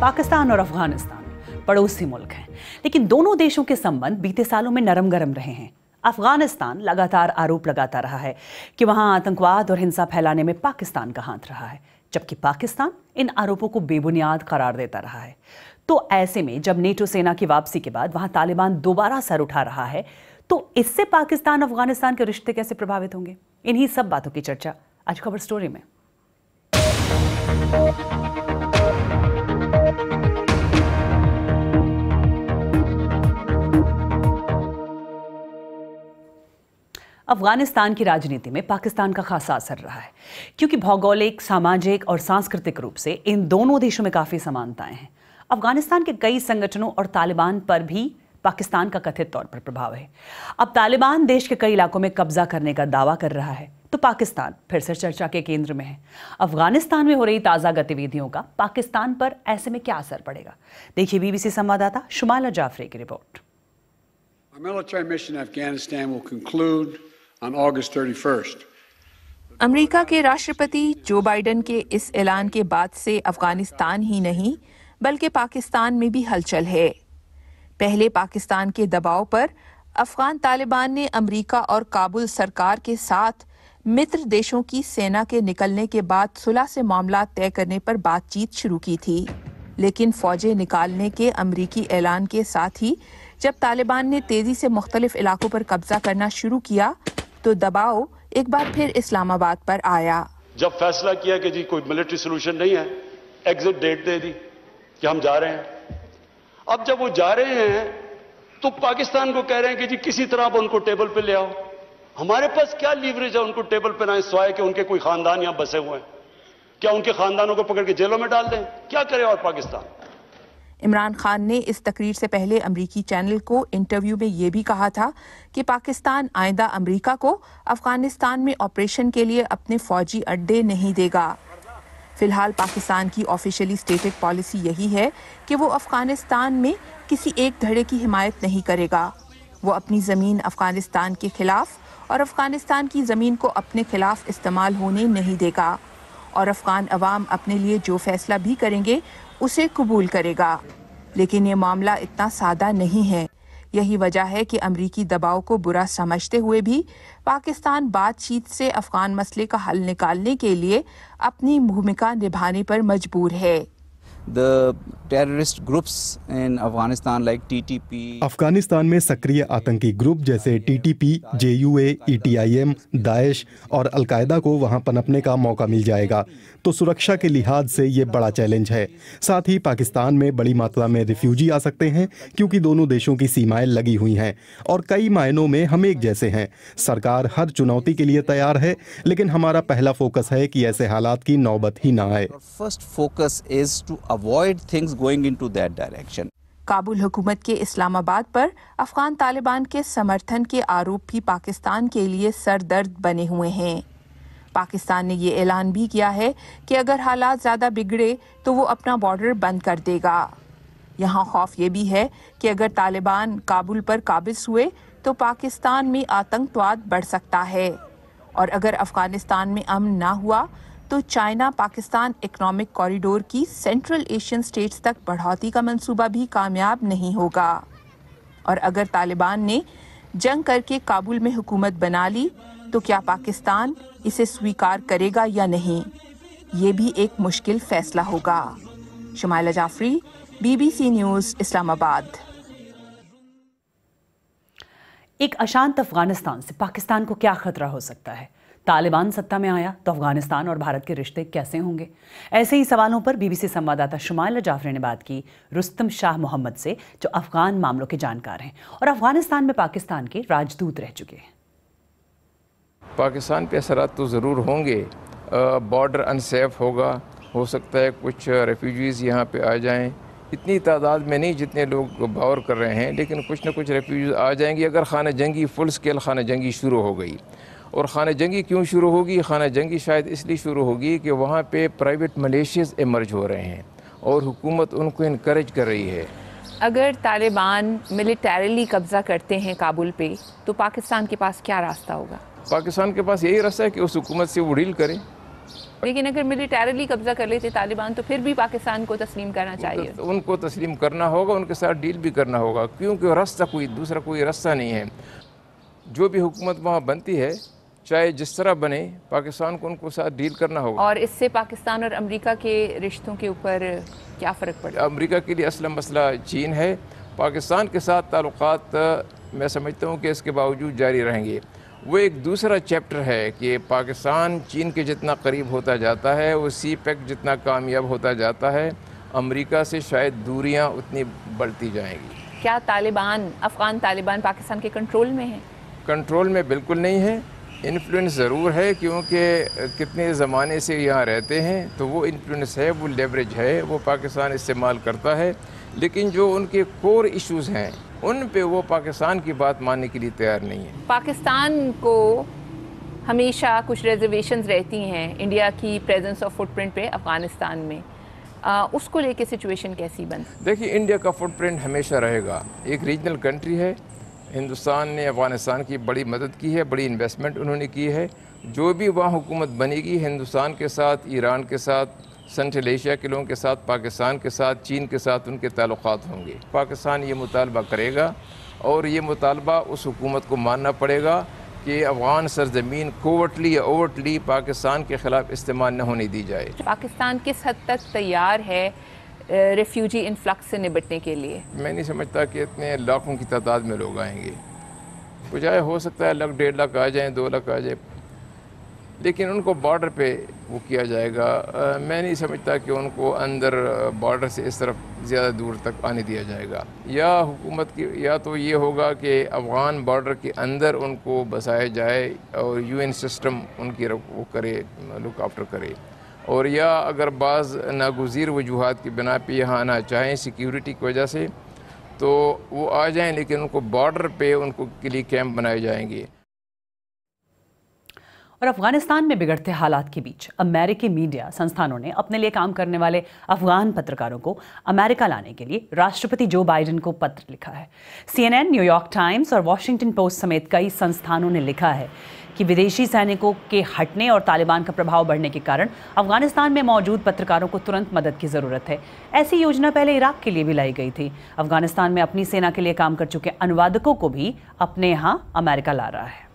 پاکستان اور افغانستان پڑوسی ملک ہیں لیکن دونوں دیشوں کے سمبند بیتے سالوں میں نرم گرم رہے ہیں افغانستان لگاتار آروپ لگاتا رہا ہے کہ وہاں آتنکواد اور ہنسا پھیلانے میں پاکستان کا ہاتھ رہا ہے جبکہ پاکستان ان آروپوں کو بے بنیاد قرار دیتا رہا ہے تو ایسے میں جب نیٹو سینا کی واپسی کے بعد وہاں طالبان دوبارہ سر اٹھا رہا ہے تو اس سے پاکستان افغانستان کے رشتے کیسے پربھاوت ہوں گے انہی سب باتوں کی چرچا آج خبر سٹوری میں افغانستان کی راجنیتی میں پاکستان کا خاصا اثر رہا ہے کیونکہ بھوگولک ساماجک اور سانسکرتک روپ سے ان دونوں دیشوں میں کافی سمانتائیں ہیں افغانستان کے کئی سنگٹنوں اور طالبان پر بھی پاکستان کا کتھت طور پر پرباو ہے اب طالبان دیش کے کئی علاقوں میں قبضہ کرنے کا دعویٰ کر رہا ہے تو پاکستان پھر سے چرچا کے کیندر میں ہے افغانستان میں ہو رہی تازہ گتیویدیوں کا پاکستان پر ایسے میں کیا اثر پڑے گا دیکھیے بی بی سی سمواداتا شمالہ جعفری کی رپورٹ military mission in Afghanistan will conclude امریکہ کے راشٹرپتی جو بائیڈن کے اس اعلان کے بعد سے افغانستان ہی نہیں بلکہ پاکستان میں بھی ہلچل ہے پہلے پاکستان کے دباؤ پر افغان طالبان نے امریکہ اور کابل سرکار کے ساتھ متر دیشوں کی سینا کے نکلنے کے بعد صلح سے معاملات طے کرنے پر بات چیت شروع کی تھی لیکن فوجیں نکالنے کے امریکی اعلان کے ساتھ ہی جب طالبان نے تیزی سے مختلف علاقوں پر قبضہ کرنا شروع کیا تو دباؤ ایک بار پھر اسلام آباد پر آیا جب فیصلہ کیا کہ جی کوئی ملٹری سولوشن نہیں ہے ایگزٹ ڈیٹ دے دی کہ ہم جا رہے ہیں اب جب وہ جا رہے ہیں تو پاکستان کو کہہ رہے ہیں کہ جی کسی طرح آپ ان کو ٹیبل پہ لے آؤ ہمارے پاس کیا لیوریج ہے ان کو ٹیبل پہ نہ سوائے کہ ان کے کوئی خاندان یہاں بسے ہوئے ہیں کیا ان کے خاندانوں کو پکڑ کے جیلوں میں ڈال دیں کیا کرے اور پاکستان عمران خان نے اس تقریر سے پہلے امریکی چینل کو انٹرویو میں یہ بھی کہا تھا کہ پاکستان آئندہ امریکہ کو افغانستان میں آپریشن کے لیے اپنے فوجی اڈے نہیں دے گا فی الحال پاکستان کی آفیشلی سٹیٹڈ پالیسی یہی ہے کہ وہ افغانستان میں کسی ایک دھڑے کی حمایت نہیں کرے گا وہ اپنی زمین افغانستان کے خلاف اور افغانستان کی زمین کو اپنے خلاف استعمال ہونے نہیں دے گا اور افغان عوام اپنے لیے جو فیصلہ بھی کریں گے اسے قبول کرے گا لیکن یہ معاملہ اتنا سادہ نہیں ہے یہی وجہ ہے کہ امریکی دباؤ کو برا سمجھتے ہوئے بھی پاکستان بات چیت سے افغان مسئلے کا حل نکالنے کے لیے اپنی بھومکا نبھانے پر مجبور ہے افغانستان میں سکری گروپ جیسے T T P J U A E T I M داعش اور القاعدہ کو وہاں پنپنے کا موقع مل جائے گا تو سرکشا کے لحاظ سے یہ بڑا چیلنج ہے ساتھ ہی پاکستان میں بڑی ماترا میں ریفیوجی آ سکتے ہیں کیونکہ دونوں دیشوں کی سیمائیں لگی ہوئی ہیں اور کئی معنوں میں ہم ایک جیسے ہیں سرکار ہر چنوتی کے لیے تیار ہے لیکن ہمارا پہلا فوکس ہے کہ ایسے حالات کی نوبت ہی نہ آئے first things going that direction Kabul حکومت کے اسلام آباد پر افغان طالبان کے سمرتھن کے آروپ بھی پاکستان کے لیے سر درد ہیں پاکستان نے یہ اعلان بھی کیا ہے کہ اگر حالات زیادہ بگڑے تو وہ اپنا بارڈر بند کر دے گا یہاں خوف یہ بھی ہے کہ اگر طالبان کابل پر قابض ہوئے تو پاکستان میں آتنکواد بڑھ سکتا ہے اور اگر افغانستان میں امن نہ ہوا تو چائنا پاکستان اکنامک کوریڈور کی سینٹرل ایشین سٹیٹس تک بڑھوتی کا منصوبہ بھی کامیاب نہیں ہوگا اور اگر طالبان نے جنگ کر کے کابل میں حکومت بنا لی تو کیا پاکستان اسے سویکار کرے گا یا نہیں یہ بھی ایک مشکل فیصلہ ہوگا Shumaila Jafri B B C news Islamabad ایک اشانت افغانستان سے پاکستان کو کیا خطرہ ہو سکتا ہے طالبان ستّا میں آیا تو افغانستان اور بھارت کے رشتے کیسے ہوں گے ایسے ہی سوالوں پر بی بی سی سواددات شمال جعفری نے بات کی رستم شاہ محمد سے جو افغان معاملوں کے جانکار ہیں اور افغانستان میں پاکستان کے راجدوت رہ چکے ہیں پاکستان پہ اثرات تو ضرور ہوں گے بارڈر انسیف ہوگا ہو سکتا ہے کچھ ریفیوجیز یہاں پہ آ جائیں اتنی تعداد میں نہیں جتنے لوگ باور کر رہے ہیں لیکن کچھ نہ کچھ ریفیوجیز آ جائیں گے اگر خانہ جنگی فل سکیل خانہ جنگی شروع ہو گئی اور خانہ جنگی کیوں شروع ہوگی خانہ جنگی شاید اس لیے شروع ہوگی کہ وہاں پہ پرائیویٹ ملیشیز ایمرج ہو رہے ہیں اور حکومت ان کو انکریج کر رہی ہے اگر طالبان ملیٹریلی قبضہ کرتے ہیں کابل پہ تو پاکستان کے پاس کیا راستہ ہوگا پاکستان کے پاس یہی راستہ ہے کہ اس حکومت سے وہ ڈیل کرے لیکن اگر ملیٹریلی قبضہ کر لیتے طالبان تو پھر بھی پاکستان کو تسلیم کرنا چاہیے ان کو تسلیم کرنا ہوگا ان کے ساتھ ڈیل بھی کرنا ہوگا کیونکہ راستہ کوئی دوسرا کوئی راستہ نہیں ہے جو بھی حکومت وہاں بنتی ہے چاہے جس طرح بنے پاکستان کو ان کو ساتھ ڈیل کرنا ہوگا اور اس سے پاکستان اور امریکہ کے رشتوں کے اوپر کیا فرق پڑتا ہے امریکہ کے لیے اصل مسئلہ چین ہے پاکستان کے ساتھ تعلقات میں سمجھتا ہوں کہ اس کے باوجود جاری رہیں گے وہ ایک دوسرا چیپٹر ہے کہ پاکستان چین کے جتنا قریب ہوتا جاتا ہے وہ سی پیک جتنا کامیاب ہوتا جاتا ہے امریکہ سے شاید دوریاں اتنی بڑھتی جائیں گی کیا طالبان افغان طالبان پاکستان کے کنٹرول میں ہیں کنٹرول میں بالکل نہیں ہیں انفلوئنس ضرور ہے کیونکہ کتنے زمانے سے یہاں رہتے ہیں تو وہ انفلوئنس ہے وہ لیوریج ہے وہ پاکستان استعمال کرتا ہے لیکن جو ان کے کور ایشوز ہیں ان پہ وہ پاکستان کی بات ماننے کے لیے تیار نہیں ہے پاکستان کو ہمیشہ کچھ ریزرویشنز رہتی ہیں انڈیا کی پریزنس آف فٹ پرنٹ پہ افغانستان میں اس کو لے کے سچویشن کیسی بن دیکھیے انڈیا کا فٹ پرنٹ ہمیشہ رہے گا ایک ریجنل کنٹری ہے ہندوستان نے افغانستان کی بڑی مدد کی ہے بڑی انویسٹمنٹ انہوں نے کی ہے جو بھی وہاں حکومت بنے گی ہندوستان کے ساتھ ایران کے ساتھ سینٹرل ایشیا کے لوگوں کے ساتھ پاکستان کے ساتھ چین کے ساتھ ان کے تعلقات ہوں گے پاکستان یہ مطالبہ کرے گا اور یہ مطالبہ اس حکومت کو ماننا پڑے گا کہ افغان سرزمین یا اوورٹلی پاکستان کے خلاف استعمال نہ ہونے دی جائے پاکستان کس حد تک تیار ہے ریفیوجی انفلکس سے نبٹنے کے لیے میں نہیں سمجھتا کہ اتنے لاکھوں کی تعداد میں لوگ آئیں گے بجائے ہو سکتا ہے لاکھ ڈیڑھ لاکھ آ جائیں دو لاکھ آ جائیں لیکن ان کو بارڈر پہ وہ کیا جائے گا میں نہیں سمجھتا کہ ان کو اندر بارڈر سے اس طرف زیادہ دور تک آنے دیا جائے گا یا حکومت کی یا تو یہ ہوگا کہ افغان بارڈر کے اندر ان کو بسایا جائے اور یو این سسٹم ان کی وہ کرے لک آفٹر کرے اور یا اگر بعض ناگزیر وجوہات کی بنا پہ یہاں آنا چاہیں سیکیورٹی کی وجہ سے تو وہ آ جائیں جائیں لیکن ان ان کو کو بارڈر کیمپ بنائے گے اور افغانستان میں بگڑتے حالات کے بیچ امریکی میڈیا سنستھانوں نے اپنے لیے کام کرنے والے افغان پترکاروں کو امریکہ لانے کے لیے راشٹرپتی جو بائیڈن کو پتر لکھا ہے C N N New York Times اور واشنگٹن پوسٹ سمیت کئی نے لکھا ہے کہ ودیشی سینکوں کے ہٹنے اور طالبان کا پربھاؤ بڑھنے کے کارن افغانستان میں موجود پترکاروں کو ترنت مدد کی ضرورت ہے ایسی یوجنا پہلے عراق کے لیے بھی لائی گئی تھی افغانستان میں اپنی سینا کے لیے کام کر چکے انوادکوں کو بھی اپنے ہاں امریکہ لا رہا ہے